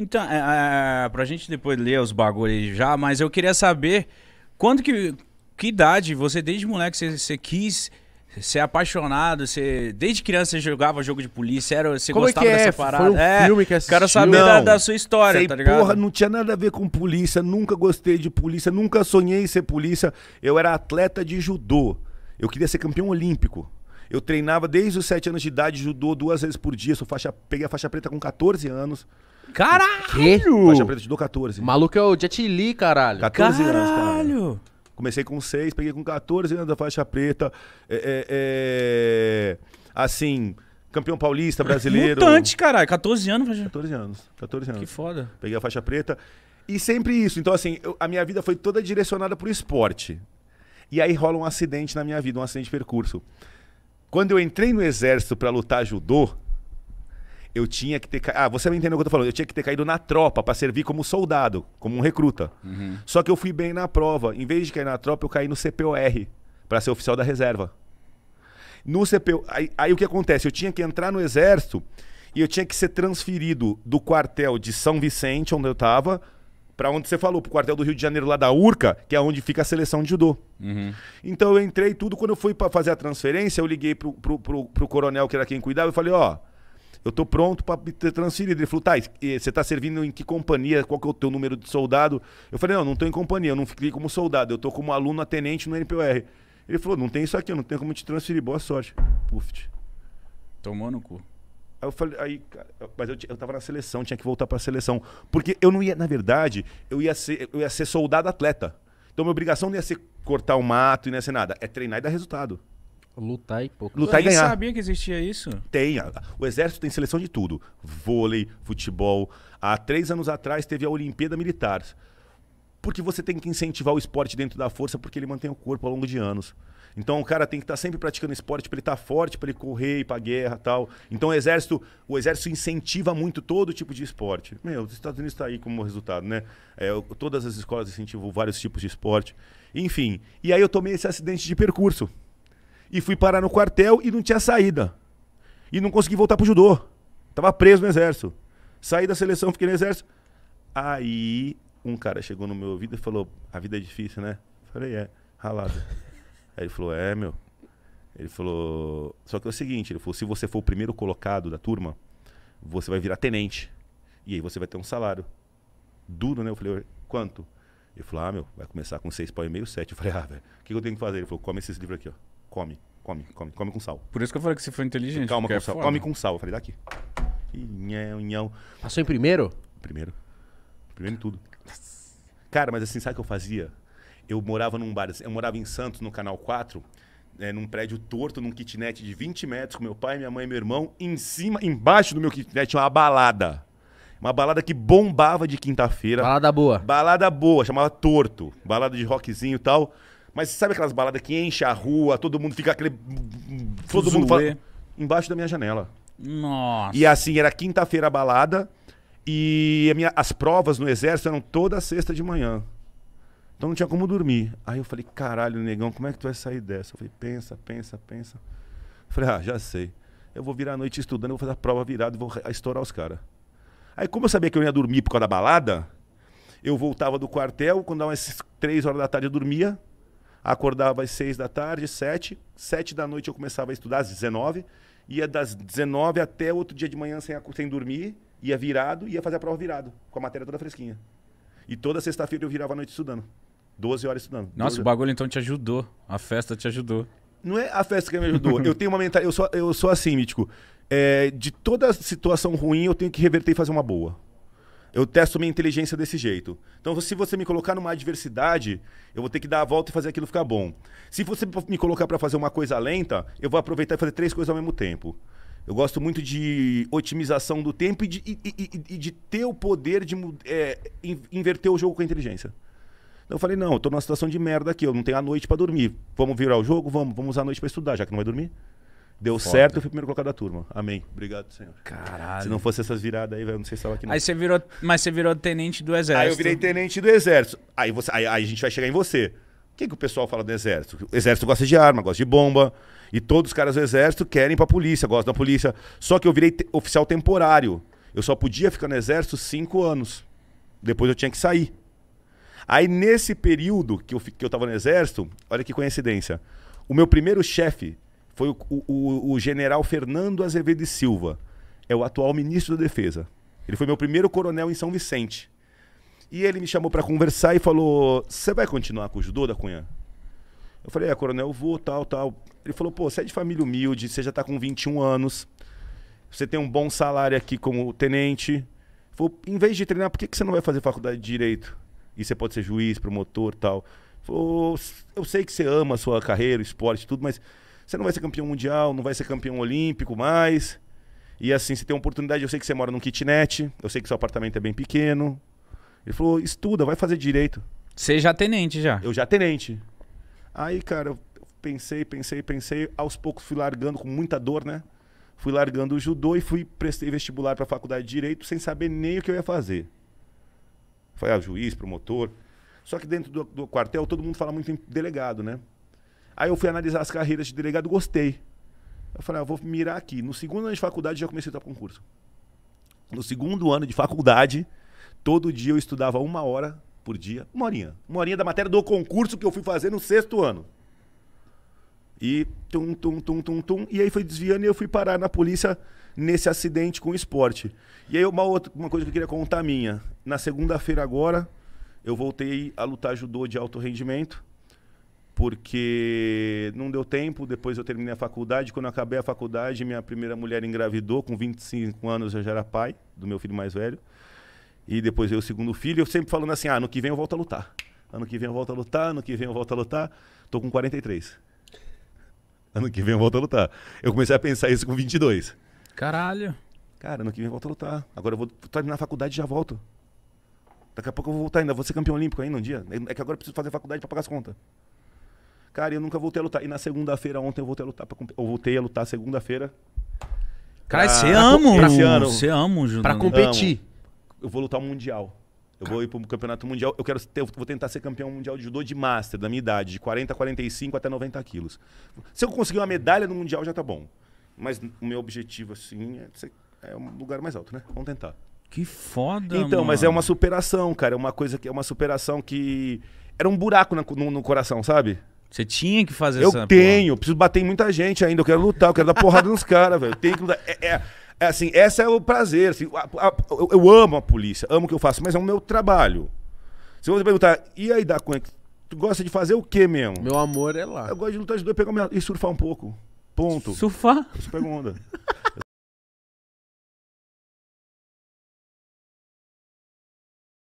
Então, é, é, pra gente depois ler os bagulhos já, mas eu queria saber quando que. Que idade você, desde moleque, você, você quis ser apaixonado, você. Desde criança você jogava jogo de polícia, era, você Como é gostava é que é? dessa parada. Foi um é, filme que Quero saber da, da, sua história, Sei, tá ligado? Porra, não tinha nada a ver com polícia, nunca gostei de polícia, nunca sonhei em ser polícia. Eu era atleta de judô. Eu queria ser campeão olímpico. Eu treinava desde os 7 anos de idade, judô duas vezes por dia. Sou faixa, peguei a faixa preta com 14 anos. Caralho! Faixa preta de 14. maluco é o Jet Li, caralho. 14 caralho. anos, caralho. Comecei com 6, peguei com 14 anos da faixa preta. É, é, é, assim, campeão paulista, brasileiro. Mutante, caralho. 14 anos, faixa... 14 anos. 14 anos. Que foda. Peguei a faixa preta. E sempre isso. Então, assim, eu, a minha vida foi toda direcionada pro esporte. E aí rola um acidente na minha vida, um acidente de percurso. Quando eu entrei no exército para lutar judô, eu tinha que ter. Ca... Ah, você me entendeu o que eu tô falando? Eu tinha que ter caído na tropa para servir como soldado, como um recruta. Uhum. Só que eu fui bem na prova. Em vez de cair na tropa, eu caí no CPOR para ser oficial da reserva. No CPO. Aí, aí, o que acontece? Eu tinha que entrar no exército e eu tinha que ser transferido do quartel de São Vicente, onde eu tava, para onde você falou, pro quartel do Rio de Janeiro, lá da Urca, que é onde fica a seleção de judô. Uhum. Então eu entrei tudo. Quando eu fui para fazer a transferência, eu liguei pro, pro, pro, pro coronel, que era quem cuidava, e falei: ó. Oh, eu tô pronto para ter transferido. Ele falou, tá, você tá servindo em que companhia? Qual que é o teu número de soldado? Eu falei, não, não tô em companhia, eu não fiquei como soldado, eu tô como aluno tenente no NPOR. Ele falou, não tem isso aqui, eu não tenho como te transferir, boa sorte. Puf. Tomou no cu. Aí eu falei, aí, cara, mas eu, eu tava na seleção, tinha que voltar pra seleção. Porque eu não ia, na verdade, eu ia ser, eu ia ser soldado atleta. Então minha obrigação não ia ser cortar o mato e não ia ser nada. É treinar e dar resultado. Lutar e pouco. Lutar Eu e ganhar. Você sabia que existia isso. Tem. O Exército tem seleção de tudo. Vôlei, futebol. Há três anos atrás teve a Olimpíada Militar. Porque você tem que incentivar o esporte dentro da força, porque ele mantém o corpo ao longo de anos. Então o cara tem que estar tá sempre praticando esporte para ele estar tá forte, para ele correr, para guerra, tal. Então o exército, o exército incentiva muito todo tipo de esporte. Meu, os Estados Unidos está aí como resultado, né? É, todas as escolas incentivam vários tipos de esporte. Enfim, e aí eu tomei esse acidente de percurso e fui parar no quartel e não tinha saída. E não consegui voltar pro judô. Tava preso no exército. Saí da seleção, fiquei no exército. Aí um cara chegou no meu ouvido e falou: A vida é difícil, né? Eu falei: É, ralada. Aí ele falou: É, meu. Ele falou: Só que é o seguinte, ele falou: Se você for o primeiro colocado da turma, você vai virar tenente. E aí você vai ter um salário. Duro, né? Eu falei: Quanto? Ele falou: Ah, meu, vai começar com seis pau e meio, sete. Eu falei: Ah, velho, o que, que eu tenho que fazer? Ele falou: Come esses livros aqui, ó. Come, come, come, come com sal. Por isso que eu falei que você foi inteligente. Calma com é sal. Foda. Come com sal. Eu falei, daqui. Nhão, nhão. Passou em primeiro? Primeiro. Primeiro em tudo. Cara, mas assim, sabe o que eu fazia? Eu morava num bar, eu morava em Santos, no Canal 4, é, num prédio torto, num kitnet de 20 metros, com meu pai, minha mãe e meu irmão. Em cima, embaixo do meu kitnet, tinha uma balada. Uma balada que bombava de quinta-feira. Balada boa. Balada boa, chamava Torto. Balada de rockzinho e tal. Mas sabe aquelas baladas que enche a rua, todo mundo fica aquele. Todo mundo fala. Embaixo da minha janela. Nossa. E assim, era quinta-feira a balada. E a minha, as provas no exército eram toda sexta de manhã. Então não tinha como dormir. Aí eu falei, caralho, negão, como é que tu vai sair dessa? Eu falei, pensa, pensa, pensa. Eu falei, ah, já sei. Eu vou virar a noite estudando, vou fazer a prova virada e vou estourar os caras. Aí, como eu sabia que eu ia dormir por causa da balada, eu voltava do quartel, quando dava umas três horas da tarde eu dormia, Acordava às 6 da tarde, 7. 7 da noite eu começava a estudar, às 19. Ia das 19 até outro dia de manhã sem, sem dormir. Ia virado, ia fazer a prova virado, com a matéria toda fresquinha. E toda sexta-feira eu virava a noite estudando. 12 horas estudando. Nossa, horas. o bagulho então te ajudou. A festa te ajudou. Não é a festa que me ajudou. eu tenho uma mentalidade. Eu sou, eu sou assim, mítico. É, de toda situação ruim, eu tenho que reverter e fazer uma boa eu testo minha inteligência desse jeito. Então, se você me colocar numa adversidade, eu vou ter que dar a volta e fazer aquilo ficar bom. Se você me colocar para fazer uma coisa lenta, eu vou aproveitar e fazer três coisas ao mesmo tempo. Eu gosto muito de otimização do tempo e de, e, e, e de ter o poder de é, inverter o jogo com a inteligência. Então, eu falei, não, eu tô numa situação de merda aqui, eu não tenho a noite para dormir. Vamos virar o jogo? Vamos, vamos usar a noite para estudar, já que não vai dormir. Deu Foda. certo, eu fui primeiro colocado da turma. Amém. Obrigado, senhor. Caralho. Se não fosse essas viradas aí, velho, não sei se estava aqui não. Aí você virou, mas você virou tenente do exército. Aí eu virei tenente do exército. Aí, você, aí, aí a gente vai chegar em você. O que, que o pessoal fala do exército? O exército gosta de arma, gosta de bomba. E todos os caras do exército querem pra polícia, gostam da polícia. Só que eu virei te oficial temporário. Eu só podia ficar no exército cinco anos. Depois eu tinha que sair. Aí nesse período que eu, que eu tava no exército, olha que coincidência. O meu primeiro chefe foi o, o, o general Fernando Azevedo e Silva. É o atual ministro da Defesa. Ele foi meu primeiro coronel em São Vicente. E ele me chamou para conversar e falou: Você vai continuar com o judô da Cunha? Eu falei: É, coronel, eu vou, tal, tal. Ele falou: Pô, você é de família humilde, você já tá com 21 anos, você tem um bom salário aqui como tenente. Falou, em vez de treinar, por que, que você não vai fazer faculdade de direito? E você pode ser juiz, promotor tal. Falou, eu sei que você ama a sua carreira, o esporte, tudo, mas você não vai ser campeão mundial, não vai ser campeão olímpico mais. E assim, você tem uma oportunidade. Eu sei que você mora num kitnet, eu sei que seu apartamento é bem pequeno. Ele falou: estuda, vai fazer direito. Você já é tenente já? Eu já é tenente. Aí, cara, eu pensei, pensei, pensei. Aos poucos fui largando com muita dor, né? Fui largando o judô e fui prestei vestibular para a faculdade de direito sem saber nem o que eu ia fazer. Foi ah, juiz, promotor. Só que dentro do, do quartel todo mundo fala muito em delegado, né? Aí eu fui analisar as carreiras de delegado, gostei. Eu falei, ah, vou mirar aqui. No segundo ano de faculdade já comecei a estudar concurso. No segundo ano de faculdade, todo dia eu estudava uma hora por dia, uma horinha. Uma horinha da matéria do concurso que eu fui fazer no sexto ano. E tum, tum, tum, tum, tum. E aí foi desviando e eu fui parar na polícia nesse acidente com o esporte. E aí uma, outra, uma coisa que eu queria contar minha. Na segunda-feira agora, eu voltei a lutar judô de alto rendimento porque não deu tempo. Depois eu terminei a faculdade. Quando eu acabei a faculdade, minha primeira mulher engravidou. Com 25 anos eu já era pai do meu filho mais velho. E depois eu, o segundo filho. Eu sempre falando assim: ah, ano que vem eu volto a lutar. Ano que vem eu volto a lutar, ano que vem eu volto a lutar. Tô com 43. Ano que vem eu volto a lutar. Eu comecei a pensar isso com 22. Caralho. Cara, ano que vem eu volto a lutar. Agora eu vou terminar a faculdade e já volto. Daqui a pouco eu vou voltar ainda, vou ser campeão olímpico ainda um dia. É que agora eu preciso fazer faculdade para pagar as contas. Cara, eu nunca voltei a lutar. E na segunda-feira, ontem, eu voltei a lutar. Pra, eu voltei a lutar segunda-feira. Cara, você ama, Você ama, Júnior. Pra competir. Amo. Eu vou lutar o Mundial. Eu vou ir para campeonato mundial. Eu quero ter, eu vou tentar ser campeão mundial de judô de master, da minha idade, de 40, 45 até 90 quilos. Se eu conseguir uma medalha no mundial, já tá bom. Mas o meu objetivo, assim, é, ser, é um lugar mais alto, né? Vamos tentar. Que foda, Então, mano. mas é uma superação, cara. É uma coisa que é uma superação que. Era um buraco no, no coração, sabe? Você tinha que fazer eu essa Eu tenho, porra. preciso bater em muita gente ainda. Eu quero lutar, eu quero dar porrada nos caras, velho. Eu tenho que lutar. É, é, é assim, esse é o prazer. Assim, a, a, eu, eu, amo a polícia, amo o que eu faço, mas é o meu trabalho. Se você perguntar, e aí, da Cunha, é tu gosta de fazer o quê mesmo? Meu amor é lá. Eu gosto de lutar de dois, pegar minha, e surfar um pouco. Ponto. Surfar? Isso só onda.